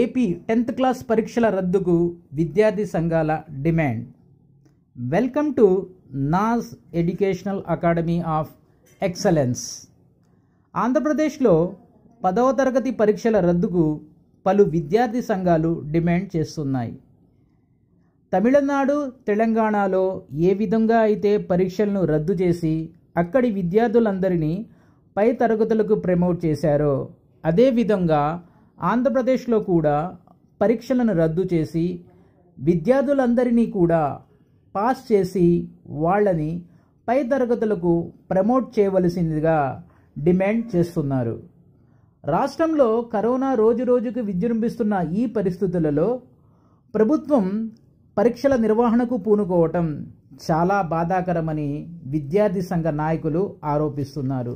AP tenth class పరీక్షల రద్దుకు విద్యార్థి సంఘాల demand welcome to Naz educational academy of excellence ఆంధ్రప్రదేశ్లో పదవ తరగతి పరీక్షల రద్దుకు పలు విద్యార్థి సంఘాలు డిమాండ్ చేస్తున్నాయి తమిళనాడు తెలంగాణలో ఏ విధంగా అయితే పరీక్షలను రద్దు చేసి అక్కడి విద్యార్థులందరినీ పై తరగతులకు ప్రమోట్ చేశారో అదేవిధంగా ఆంధ్రప్రదేశ్లో కూడా పరీక్షలను రద్దు చేసి విద్యార్థులందరినీ కూడా పాస్ చేసి వాళ్ళని పై తరగతులకు ప్రమోట్ చేయవలసిందిగా డిమాండ్ చేస్తున్నారు రాష్ట్రంలో కరోనా రోజు రోజుకు విజృంభిస్తున్న ఈ పరిస్థితులలో ప్రభుత్వం పరీక్షల నిర్వహణకు పూనుకోవటం చాలా బాధాకరమని విద్యార్థి సంఘ నాయకులు ఆరోపిస్తున్నారు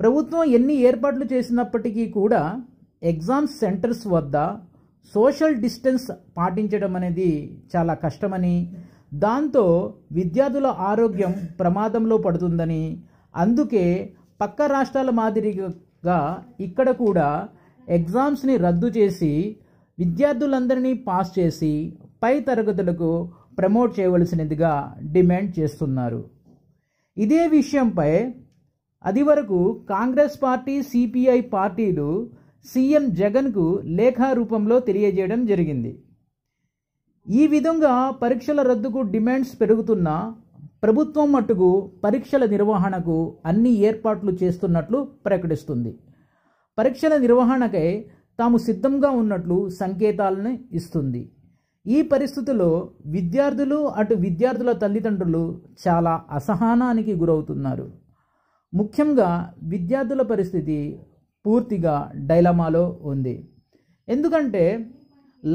ప్రభుత్వం ఎన్ని ఏర్పాట్లు చేసినప్పటికీ కూడా ఎగ్జామ్ సెంటర్స్ వద్ద సోషల్ డిస్టెన్స్ పాటించడం అనేది చాలా కష్టమని దాంతో విద్యార్థుల ఆరోగ్యం ప్రమాదంలో పడుతుందని అందుకే పక్క రాష్ట్రాల మాదిరిగా ఇక్కడ కూడా ఎగ్జామ్స్ని రద్దు చేసి విద్యార్థులందరినీ పాస్ చేసి పై తరగతులకు ప్రమోట్ చేయవలసినదిగా డిమాండ్ చేస్తున్నారు ఇదే విషయంపై అది వరకు కాంగ్రెస్ పార్టీ సిపిఐ పార్టీలు సీఎం జగన్కు లేఖా రూపంలో తెలియజేయడం జరిగింది ఈ విధంగా పరీక్షల రద్దుకు డిమాండ్స్ పెరుగుతున్నా ప్రభుత్వం మట్టుకు పరీక్షల నిర్వహణకు అన్ని ఏర్పాట్లు చేస్తున్నట్లు ప్రకటిస్తుంది పరీక్షల నిర్వహణకై తాము సిద్ధంగా ఉన్నట్లు సంకేతాలను ఇస్తుంది ఈ పరిస్థితుల్లో విద్యార్థులు అటు విద్యార్థుల తల్లిదండ్రులు చాలా అసహనానికి గురవుతున్నారు ముఖ్యంగా విద్యార్థుల పరిస్థితి పూర్తిగా డైలమాలో ఉంది ఎందుకంటే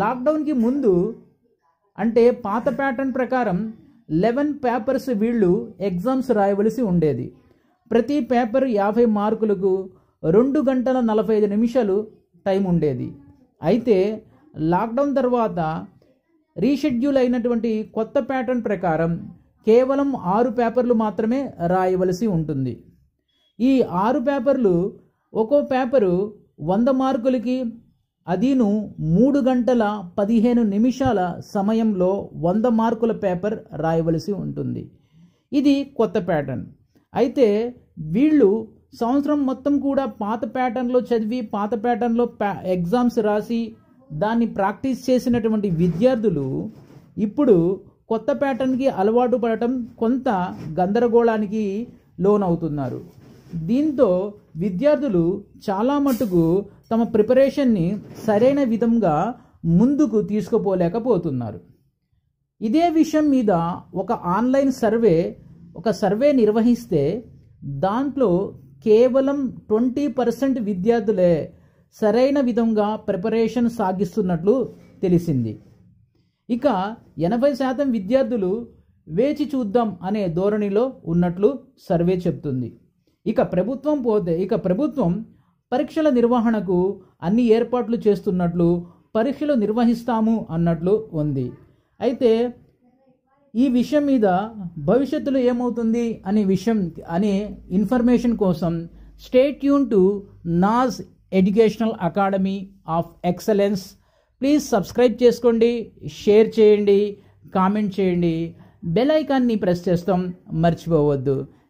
లాక్డౌన్కి ముందు అంటే పాత ప్యాటర్న్ ప్రకారం లెవెన్ పేపర్స్ వీళ్ళు ఎగ్జామ్స్ రాయవలసి ఉండేది ప్రతి పేపర్ యాభై మార్కులకు రెండు గంటల నలభై ఐదు నిమిషాలు టైం ఉండేది అయితే లాక్డౌన్ తర్వాత రీషెడ్యూల్ అయినటువంటి కొత్త ప్యాటర్న్ ప్రకారం కేవలం ఆరు పేపర్లు మాత్రమే రాయవలసి ఉంటుంది ఈ ఆరు పేపర్లు ఒక్కో పేపరు వంద మార్కులకి అదీను మూడు గంటల పదిహేను నిమిషాల సమయంలో వంద మార్కుల పేపర్ రాయవలసి ఉంటుంది ఇది కొత్త ప్యాటర్న్ అయితే వీళ్ళు సంవత్సరం మొత్తం కూడా పాత ప్యాటర్న్లో చదివి పాత ప్యాటర్న్లో ఎగ్జామ్స్ రాసి దాన్ని ప్రాక్టీస్ చేసినటువంటి విద్యార్థులు ఇప్పుడు కొత్త ప్యాటర్న్కి అలవాటు పడటం కొంత గందరగోళానికి లోనవుతున్నారు దీంతో విద్యార్థులు చాలా మటుకు తమ ప్రిపరేషన్ని సరైన విధంగా ముందుకు తీసుకుపోలేకపోతున్నారు ఇదే విషయం మీద ఒక ఆన్లైన్ సర్వే ఒక సర్వే నిర్వహిస్తే దాంట్లో కేవలం ట్వంటీ పర్సెంట్ విద్యార్థులే సరైన విధంగా ప్రిపరేషన్ సాగిస్తున్నట్లు తెలిసింది ఇక ఎనభై శాతం విద్యార్థులు వేచి చూద్దాం అనే ధోరణిలో ఉన్నట్లు సర్వే చెప్తుంది ఇక ప్రభుత్వం పోతే ఇక ప్రభుత్వం పరీక్షల నిర్వహణకు అన్ని ఏర్పాట్లు చేస్తున్నట్లు పరీక్షలు నిర్వహిస్తాము అన్నట్లు ఉంది అయితే ఈ విషయం మీద భవిష్యత్తులో ఏమవుతుంది అనే విషయం అనే ఇన్ఫర్మేషన్ కోసం స్టేట్ యూన్ to Naz educational academy of excellence please subscribe చేసుకోండి షేర్ చేయండి కామెంట్ చేయండి బెల్ ఐకాన్ని ప్రెస్ చేస్తాం మర్చిపోవద్దు